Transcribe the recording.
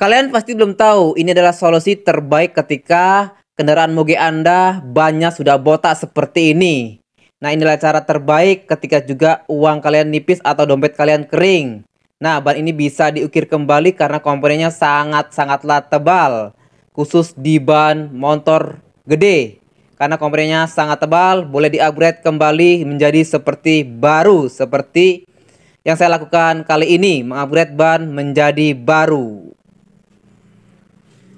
Kalian pasti belum tahu ini adalah solusi terbaik ketika kendaraan moge Anda banyak sudah botak seperti ini. Nah inilah cara terbaik ketika juga uang kalian nipis atau dompet kalian kering. Nah, ban ini bisa diukir kembali karena komponennya sangat-sangatlah tebal. Khusus di ban motor gede. Karena komponennya sangat tebal, boleh diupgrade kembali menjadi seperti baru. Seperti yang saya lakukan kali ini, mengupgrade ban menjadi baru.